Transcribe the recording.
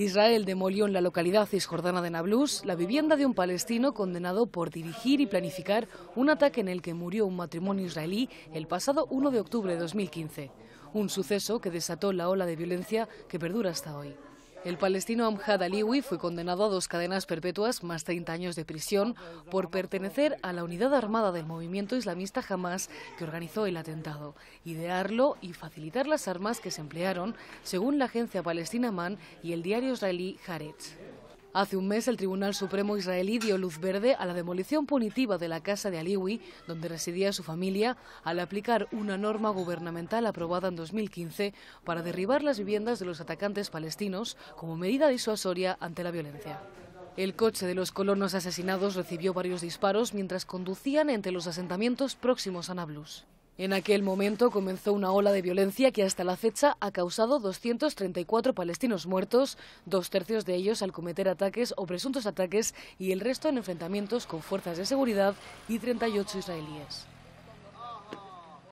Israel demolió en la localidad cisjordana de Nablus la vivienda de un palestino condenado por dirigir y planificar un ataque en el que murió un matrimonio israelí el pasado 1 de octubre de 2015, un suceso que desató la ola de violencia que perdura hasta hoy. El palestino Amjad Aliwi fue condenado a dos cadenas perpetuas más 30 años de prisión por pertenecer a la unidad armada del movimiento islamista Hamas que organizó el atentado, idearlo y facilitar las armas que se emplearon, según la agencia palestina MAN y el diario israelí Haaretz. Hace un mes el Tribunal Supremo israelí dio luz verde a la demolición punitiva de la casa de Aliwi, donde residía su familia, al aplicar una norma gubernamental aprobada en 2015 para derribar las viviendas de los atacantes palestinos como medida disuasoria ante la violencia. El coche de los colonos asesinados recibió varios disparos mientras conducían entre los asentamientos próximos a Nablus. En aquel momento comenzó una ola de violencia que hasta la fecha ha causado 234 palestinos muertos, dos tercios de ellos al cometer ataques o presuntos ataques y el resto en enfrentamientos con fuerzas de seguridad y 38 israelíes.